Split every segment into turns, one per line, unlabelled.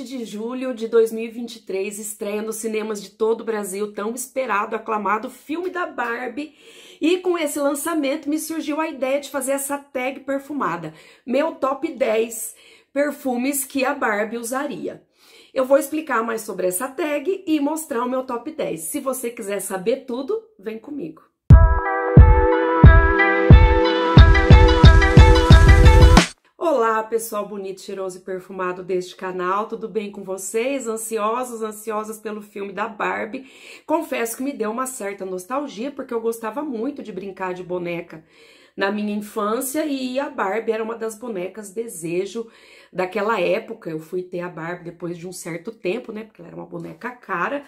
de julho de 2023 estreia nos cinemas de todo o Brasil tão esperado, aclamado filme da Barbie. E com esse lançamento me surgiu a ideia de fazer essa tag perfumada, meu top 10 perfumes que a Barbie usaria. Eu vou explicar mais sobre essa tag e mostrar o meu top 10. Se você quiser saber tudo, vem comigo. Olá, pessoal bonito, cheiroso e perfumado deste canal, tudo bem com vocês? Ansiosos, ansiosas pelo filme da Barbie? Confesso que me deu uma certa nostalgia, porque eu gostava muito de brincar de boneca na minha infância e a Barbie era uma das bonecas desejo daquela época. Eu fui ter a Barbie depois de um certo tempo, né? Porque ela era uma boneca cara,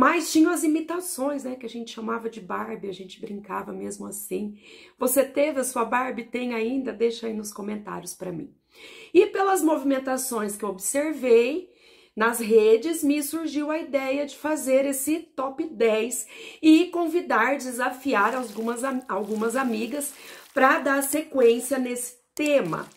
mas tinham as imitações, né? Que a gente chamava de Barbie, a gente brincava mesmo assim. Você teve a sua Barbie? Tem ainda? Deixa aí nos comentários para mim. E pelas movimentações que eu observei, nas redes, me surgiu a ideia de fazer esse top 10 e convidar, desafiar algumas, algumas amigas para dar sequência nesse tema.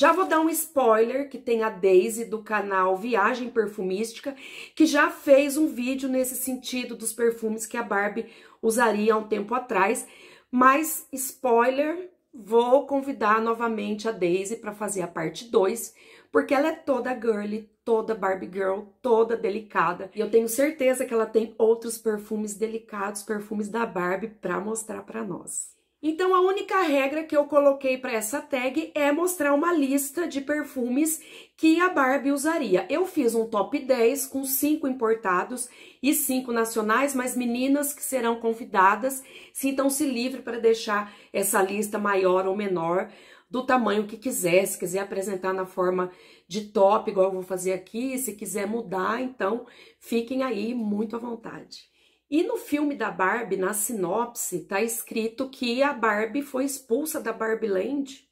Já vou dar um spoiler que tem a Daisy do canal Viagem Perfumística, que já fez um vídeo nesse sentido dos perfumes que a Barbie usaria há um tempo atrás, mas spoiler, vou convidar novamente a Daisy para fazer a parte 2, porque ela é toda girly, toda Barbie Girl, toda delicada. E eu tenho certeza que ela tem outros perfumes delicados, perfumes da Barbie para mostrar para nós. Então, a única regra que eu coloquei para essa tag é mostrar uma lista de perfumes que a Barbie usaria. Eu fiz um top 10 com 5 importados e 5 nacionais, mas meninas que serão convidadas, sintam-se livre para deixar essa lista maior ou menor, do tamanho que quiser, se quiser apresentar na forma de top, igual eu vou fazer aqui, se quiser mudar, então fiquem aí muito à vontade. E no filme da Barbie, na sinopse, tá escrito que a Barbie foi expulsa da Barbie Land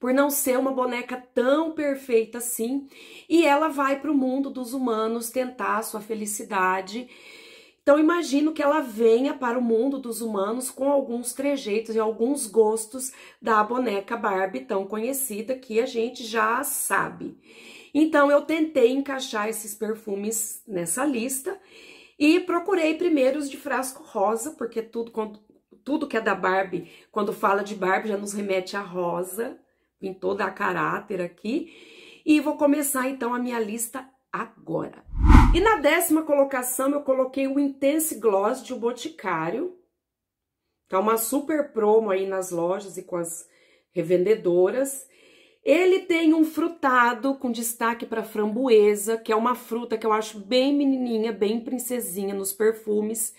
por não ser uma boneca tão perfeita assim, e ela vai para o mundo dos humanos tentar a sua felicidade. Então imagino que ela venha para o mundo dos humanos com alguns trejeitos e alguns gostos da boneca Barbie tão conhecida que a gente já sabe. Então eu tentei encaixar esses perfumes nessa lista e procurei primeiro os de frasco rosa, porque tudo, quando, tudo que é da Barbie, quando fala de Barbie, já nos remete a rosa. em toda a caráter aqui. E vou começar, então, a minha lista agora. E na décima colocação, eu coloquei o Intense Gloss de O Boticário. Tá uma super promo aí nas lojas e com as revendedoras. Ele tem um frutado com destaque para framboesa, que é uma fruta que eu acho bem menininha, bem princesinha nos perfumes.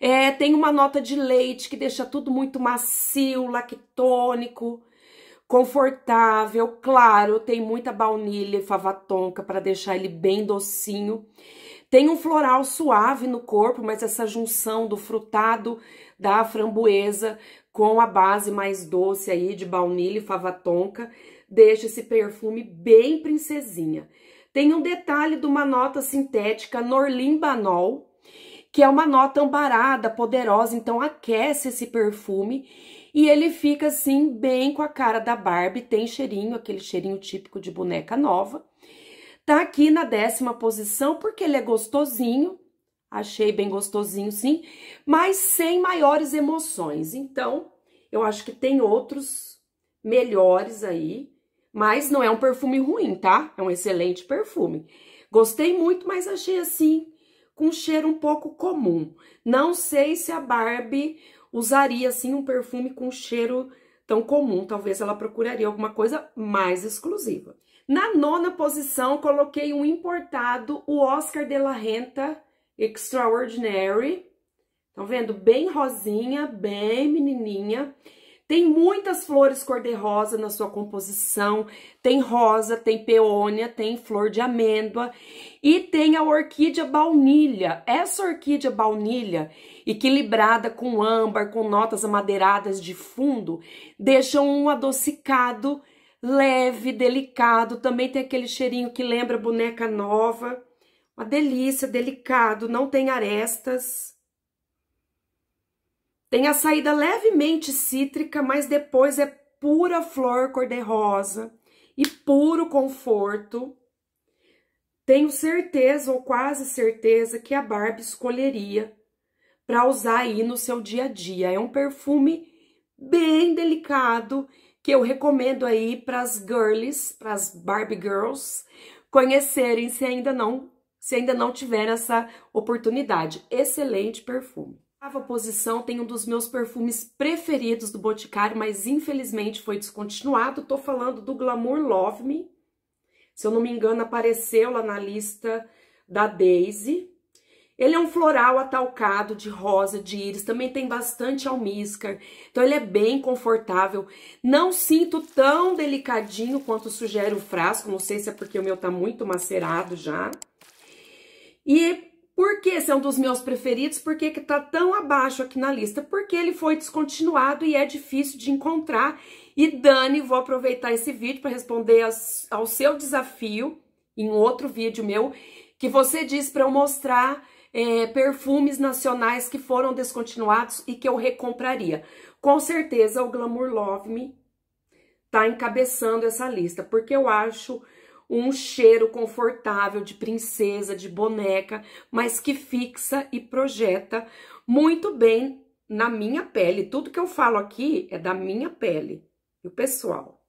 É, tem uma nota de leite que deixa tudo muito macio, lactônico, confortável. Claro, tem muita baunilha e fava tonka para deixar ele bem docinho. Tem um floral suave no corpo, mas essa junção do frutado da framboesa com a base mais doce aí de baunilha e fava tonka deixa esse perfume bem princesinha. Tem um detalhe de uma nota sintética norlimbanol que é uma nota ambarada, poderosa, então aquece esse perfume e ele fica assim bem com a cara da Barbie, tem cheirinho, aquele cheirinho típico de boneca nova. Tá aqui na décima posição porque ele é gostosinho, achei bem gostosinho sim, mas sem maiores emoções. Então, eu acho que tem outros melhores aí mas não é um perfume ruim, tá? É um excelente perfume. Gostei muito, mas achei assim, com um cheiro um pouco comum. Não sei se a Barbie usaria, assim, um perfume com cheiro tão comum. Talvez ela procuraria alguma coisa mais exclusiva. Na nona posição, coloquei um importado, o Oscar de la Renta Extraordinary. Estão vendo? Bem rosinha, bem menininha. Tem muitas flores cor-de-rosa na sua composição, tem rosa, tem peônia, tem flor de amêndoa e tem a orquídea baunilha. Essa orquídea baunilha, equilibrada com âmbar, com notas amadeiradas de fundo, deixa um adocicado leve, delicado, também tem aquele cheirinho que lembra boneca nova. Uma delícia, delicado, não tem arestas. Tem a saída levemente cítrica, mas depois é pura flor cor-de-rosa e puro conforto. Tenho certeza ou quase certeza que a Barbie escolheria para usar aí no seu dia a dia. É um perfume bem delicado que eu recomendo aí para as girlies, para as Barbie girls conhecerem se ainda não se ainda não tiver essa oportunidade. Excelente perfume oitava posição tem um dos meus perfumes preferidos do Boticário, mas infelizmente foi descontinuado. Tô falando do Glamour Love Me. Se eu não me engano, apareceu lá na lista da Daisy. Ele é um floral atalcado de rosa, de íris, também tem bastante almíscar, então ele é bem confortável. Não sinto tão delicadinho quanto sugere o frasco, não sei se é porque o meu tá muito macerado já. E por que esse é um dos meus preferidos? Por que está tão abaixo aqui na lista? Porque ele foi descontinuado e é difícil de encontrar. E Dani, vou aproveitar esse vídeo para responder ao seu desafio, em outro vídeo meu, que você disse para eu mostrar é, perfumes nacionais que foram descontinuados e que eu recompraria. Com certeza o Glamour Love Me está encabeçando essa lista, porque eu acho um cheiro confortável de princesa, de boneca, mas que fixa e projeta muito bem na minha pele. Tudo que eu falo aqui é da minha pele. E o pessoal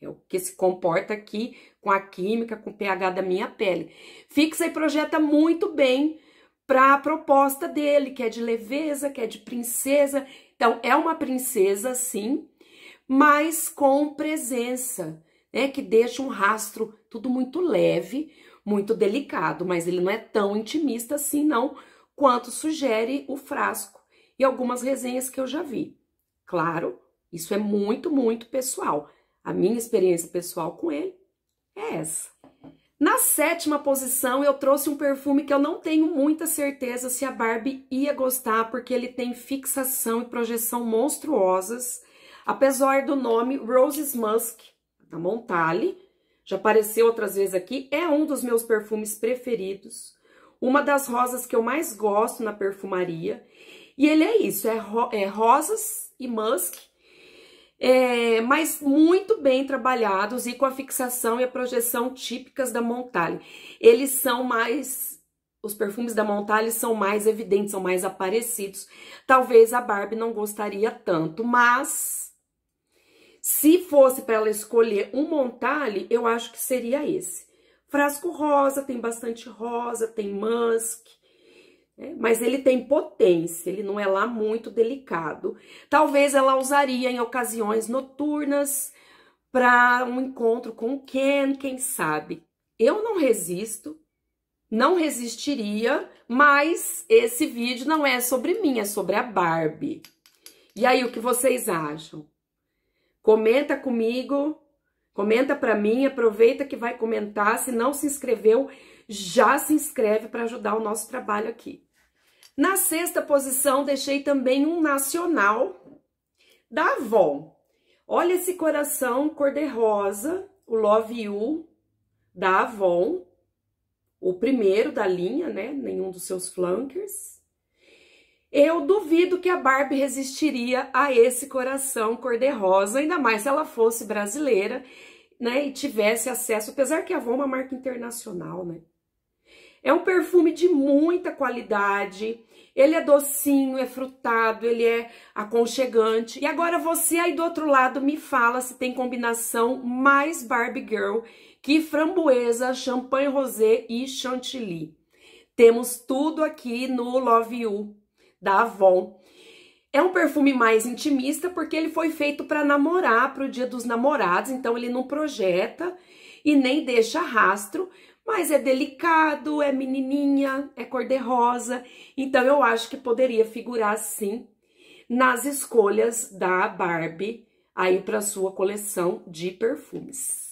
é o que se comporta aqui com a química, com o pH da minha pele. Fixa e projeta muito bem para a proposta dele, que é de leveza, que é de princesa. Então, é uma princesa, sim, mas com presença né, que deixa um rastro tudo muito leve, muito delicado, mas ele não é tão intimista assim não, quanto sugere o frasco e algumas resenhas que eu já vi. Claro, isso é muito, muito pessoal. A minha experiência pessoal com ele é essa. Na sétima posição, eu trouxe um perfume que eu não tenho muita certeza se a Barbie ia gostar, porque ele tem fixação e projeção monstruosas. Apesar do nome Roses Musk, a tá Montale, já apareceu outras vezes aqui, é um dos meus perfumes preferidos, uma das rosas que eu mais gosto na perfumaria, e ele é isso, é, ro é rosas e musk, é, mas muito bem trabalhados e com a fixação e a projeção típicas da Montale. Eles são mais os perfumes da Montale são mais evidentes, são mais aparecidos. Talvez a Barbie não gostaria tanto, mas se fosse para ela escolher um montale, eu acho que seria esse. Frasco rosa, tem bastante rosa, tem musk, né? mas ele tem potência, ele não é lá muito delicado. Talvez ela usaria em ocasiões noturnas para um encontro com Ken, quem sabe. Eu não resisto, não resistiria, mas esse vídeo não é sobre mim, é sobre a Barbie. E aí, o que vocês acham? Comenta comigo, comenta para mim, aproveita que vai comentar. Se não se inscreveu, já se inscreve para ajudar o nosso trabalho aqui. Na sexta posição, deixei também um nacional da Avon. Olha esse coração cor-de-rosa, o Love You da Avon, o primeiro da linha, né? Nenhum dos seus flunkers. Eu duvido que a Barbie resistiria a esse coração cor-de-rosa, ainda mais se ela fosse brasileira, né, e tivesse acesso, apesar que a Avon é uma marca internacional, né? É um perfume de muita qualidade. Ele é docinho, é frutado, ele é aconchegante. E agora você aí do outro lado me fala se tem combinação mais Barbie Girl que framboesa, champanhe rosé e chantilly. Temos tudo aqui no Love You da Avon. É um perfume mais intimista porque ele foi feito para namorar, para o Dia dos Namorados, então ele não projeta e nem deixa rastro, mas é delicado, é menininha, é cor-de-rosa, então eu acho que poderia figurar sim nas escolhas da Barbie aí para sua coleção de perfumes.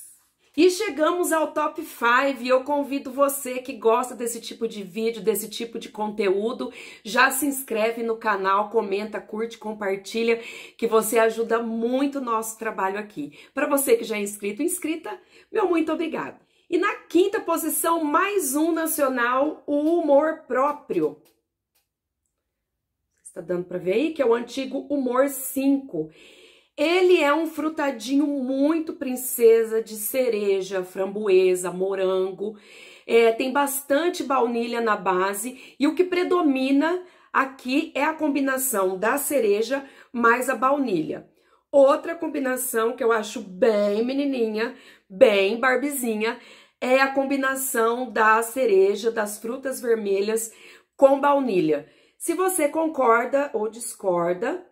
E chegamos ao top 5 eu convido você que gosta desse tipo de vídeo, desse tipo de conteúdo, já se inscreve no canal, comenta, curte, compartilha, que você ajuda muito o nosso trabalho aqui. Para você que já é inscrito, inscrita, meu muito obrigado. E na quinta posição, mais um nacional, o humor próprio. Está dando para ver aí que é o antigo humor 5. Ele é um frutadinho muito princesa de cereja, framboesa, morango. É, tem bastante baunilha na base e o que predomina aqui é a combinação da cereja mais a baunilha. Outra combinação que eu acho bem menininha, bem barbizinha, é a combinação da cereja, das frutas vermelhas com baunilha. Se você concorda ou discorda,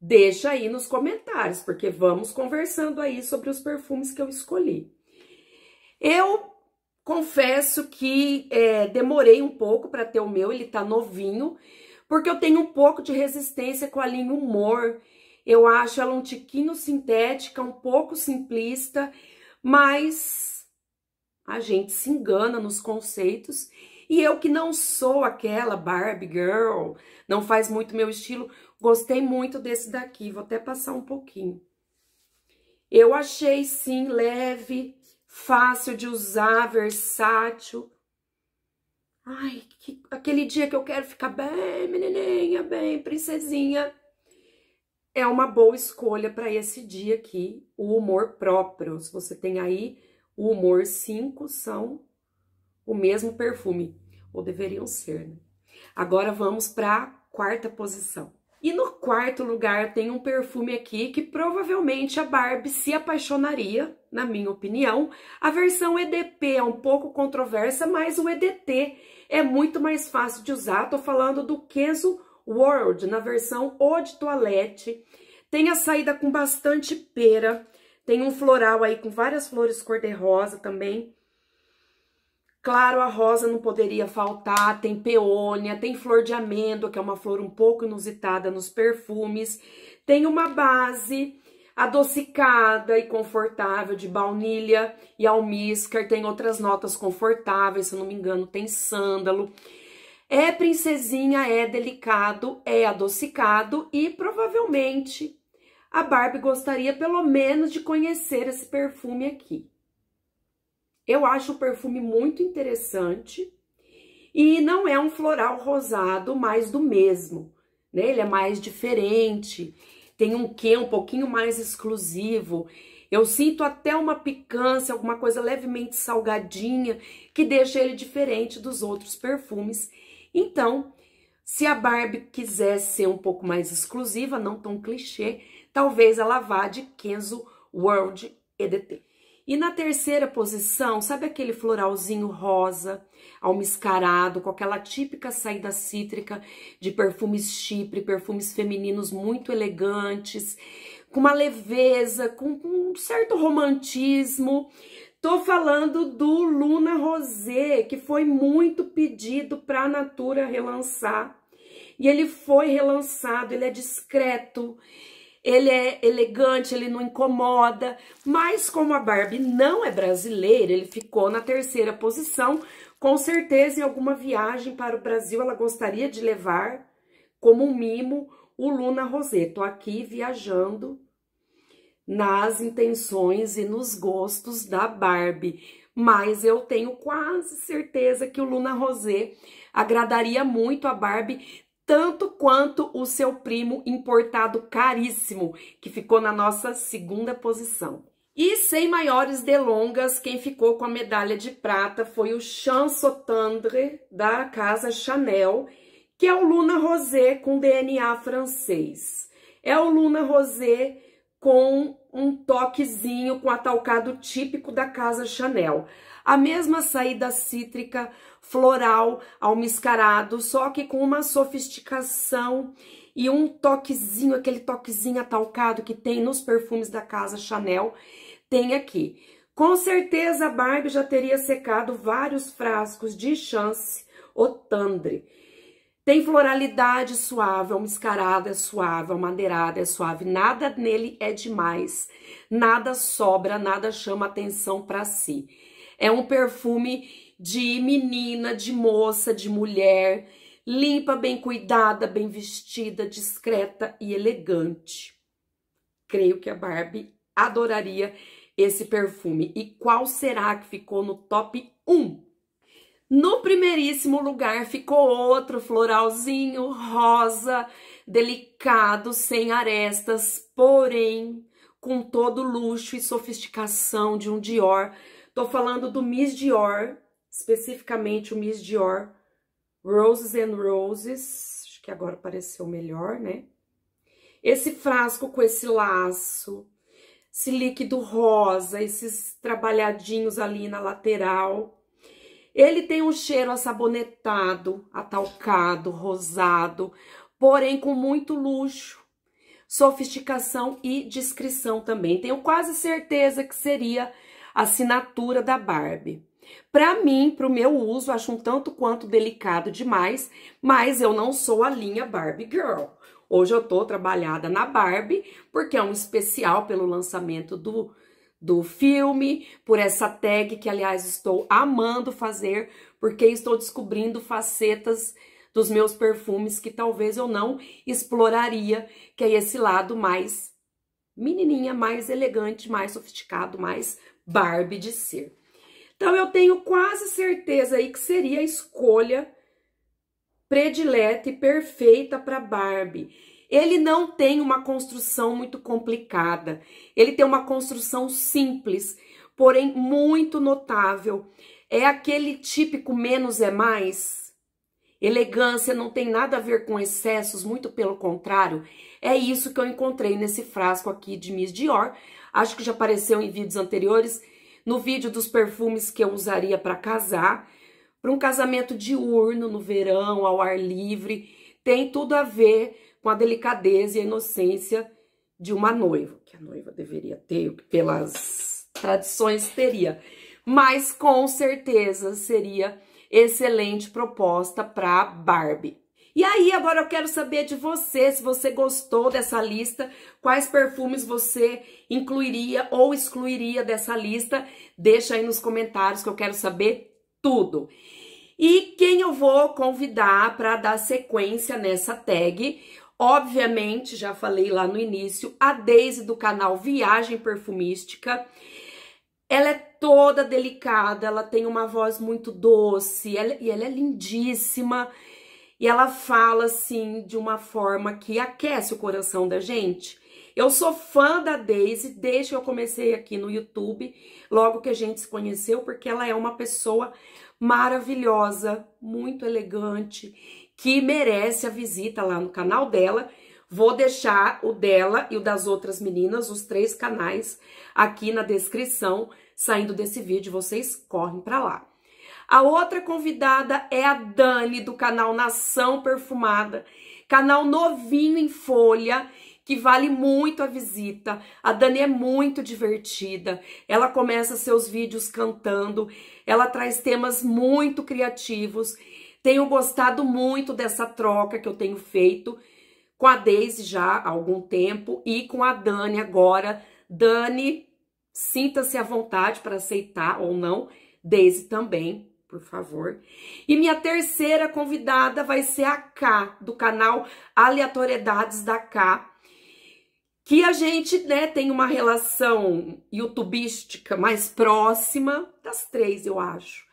Deixa aí nos comentários, porque vamos conversando aí sobre os perfumes que eu escolhi. Eu confesso que é, demorei um pouco para ter o meu, ele tá novinho, porque eu tenho um pouco de resistência com a linha Humor. Eu acho ela um tiquinho sintética, um pouco simplista, mas a gente se engana nos conceitos. E eu que não sou aquela Barbie Girl, não faz muito meu estilo, Gostei muito desse daqui, vou até passar um pouquinho. Eu achei, sim, leve, fácil de usar, versátil. Ai, que, aquele dia que eu quero ficar bem, menininha, bem, princesinha. É uma boa escolha para esse dia aqui, o humor próprio. Se você tem aí o humor 5, são o mesmo perfume, ou deveriam ser, né? Agora vamos para a quarta posição. E no quarto lugar tem um perfume aqui que provavelmente a Barbie se apaixonaria, na minha opinião. A versão EDP é um pouco controversa, mas o EDT é muito mais fácil de usar. Tô falando do Kenzo World, na versão Eau de Toilette. Tem a saída com bastante pera, tem um floral aí com várias flores cor-de-rosa também. Claro, a rosa não poderia faltar, tem peônia, tem flor de amêndoa, que é uma flor um pouco inusitada nos perfumes, tem uma base adocicada e confortável de baunilha e almíscar, tem outras notas confortáveis, se eu não me engano, tem sândalo. É princesinha, é delicado, é adocicado e provavelmente a Barbie gostaria pelo menos de conhecer esse perfume aqui. Eu acho o perfume muito interessante e não é um floral rosado mais do mesmo, né? Ele é mais diferente, tem um quê um pouquinho mais exclusivo. Eu sinto até uma picância, alguma coisa levemente salgadinha, que deixa ele diferente dos outros perfumes. Então, se a Barbie quiser ser um pouco mais exclusiva, não tão clichê, talvez ela vá de Kenzo World EDT. E na terceira posição, sabe aquele floralzinho rosa, almiscarado, com aquela típica saída cítrica de perfumes chipre, perfumes femininos muito elegantes, com uma leveza, com, com um certo romantismo. Tô falando do Luna Rosé, que foi muito pedido para a Natura relançar. E ele foi relançado, ele é discreto, ele é elegante, ele não incomoda. Mas como a Barbie não é brasileira, ele ficou na terceira posição. Com certeza, em alguma viagem para o Brasil, ela gostaria de levar como um mimo o Luna Rosé. Tô aqui viajando nas intenções e nos gostos da Barbie. Mas eu tenho quase certeza que o Luna Rosé agradaria muito a Barbie, tanto quanto o seu primo importado caríssimo, que ficou na nossa segunda posição. E sem maiores delongas, quem ficou com a medalha de prata foi o Chansotandre da casa Chanel, que é o Luna Rosé com DNA francês. É o Luna Rosé com um toquezinho com atalcado típico da casa Chanel. A mesma saída cítrica, floral ao só que com uma sofisticação e um toquezinho, aquele toquezinho atalcado que tem nos perfumes da casa Chanel, tem aqui. Com certeza a Barbie já teria secado vários frascos de chance ou tandre. Tem floralidade suave, uma é suave, uma é suave, nada nele é demais, nada sobra, nada chama atenção para si. É um perfume de menina, de moça, de mulher, limpa, bem cuidada, bem vestida, discreta e elegante. Creio que a Barbie adoraria esse perfume. E qual será que ficou no top 1? No primeiríssimo lugar ficou outro floralzinho rosa, delicado, sem arestas, porém com todo o luxo e sofisticação de um Dior. Tô falando do Miss Dior especificamente o Miss Dior Roses and Roses, acho que agora pareceu melhor, né? Esse frasco com esse laço, esse líquido rosa, esses trabalhadinhos ali na lateral. Ele tem um cheiro assabonetado, atalcado, rosado, porém com muito luxo, sofisticação e descrição também. Tenho quase certeza que seria a assinatura da Barbie. Para mim, para o meu uso, acho um tanto quanto delicado demais, mas eu não sou a linha Barbie Girl. Hoje eu tô trabalhada na Barbie, porque é um especial pelo lançamento do, do filme, por essa tag que, aliás, estou amando fazer, porque estou descobrindo facetas dos meus perfumes que talvez eu não exploraria, que é esse lado mais menininha, mais elegante, mais sofisticado, mais Barbie de ser. Então, eu tenho quase certeza aí que seria a escolha predileta e perfeita para Barbie. Ele não tem uma construção muito complicada. Ele tem uma construção simples, porém muito notável. É aquele típico menos é mais. Elegância não tem nada a ver com excessos, muito pelo contrário. É isso que eu encontrei nesse frasco aqui de Miss Dior. Acho que já apareceu em vídeos anteriores no vídeo dos perfumes que eu usaria para casar, para um casamento diurno no verão, ao ar livre, tem tudo a ver com a delicadeza e a inocência de uma noiva, que a noiva deveria ter, pelas tradições teria. Mas com certeza seria excelente proposta para Barbie. E aí, agora eu quero saber de você, se você gostou dessa lista, quais perfumes você incluiria ou excluiria dessa lista, deixa aí nos comentários que eu quero saber tudo. E quem eu vou convidar para dar sequência nessa tag, obviamente, já falei lá no início, a Daisy do canal Viagem Perfumística. Ela é toda delicada, ela tem uma voz muito doce ela, e ela é lindíssima. E ela fala assim de uma forma que aquece o coração da gente. Eu sou fã da Daisy desde que eu comecei aqui no YouTube, logo que a gente se conheceu, porque ela é uma pessoa maravilhosa, muito elegante, que merece a visita lá no canal dela. Vou deixar o dela e o das outras meninas, os três canais, aqui na descrição. Saindo desse vídeo, vocês correm para lá. A outra convidada é a Dani, do canal Nação Perfumada, canal novinho em folha, que vale muito a visita. A Dani é muito divertida, ela começa seus vídeos cantando, ela traz temas muito criativos. Tenho gostado muito dessa troca que eu tenho feito com a Daisy já há algum tempo e com a Dani agora. Dani, sinta-se à vontade para aceitar ou não, Daisy também por favor. E minha terceira convidada vai ser a K, do canal Aleatoriedades da K, que a gente, né, tem uma relação youtubística mais próxima das três, eu acho.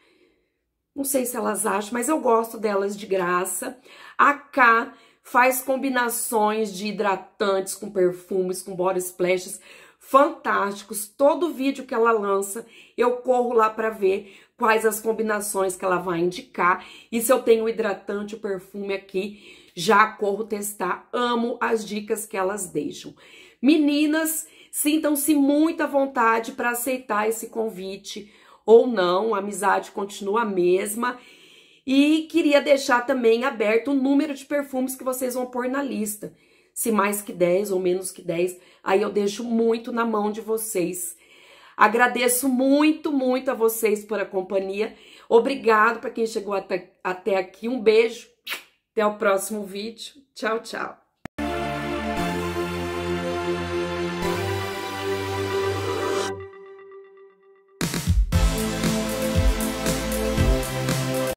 Não sei se elas acham, mas eu gosto delas de graça. A K faz combinações de hidratantes com perfumes, com body splashes fantásticos. Todo vídeo que ela lança, eu corro lá para ver, quais as combinações que ela vai indicar. E se eu tenho hidratante, o perfume aqui, já corro testar. Amo as dicas que elas deixam. Meninas, sintam-se muita vontade para aceitar esse convite ou não, a amizade continua a mesma. E queria deixar também aberto o número de perfumes que vocês vão pôr na lista. Se mais que 10 ou menos que 10, aí eu deixo muito na mão de vocês. Agradeço muito, muito a vocês por a companhia. Obrigado para quem chegou até, até aqui. Um beijo. Até o próximo vídeo. Tchau, tchau.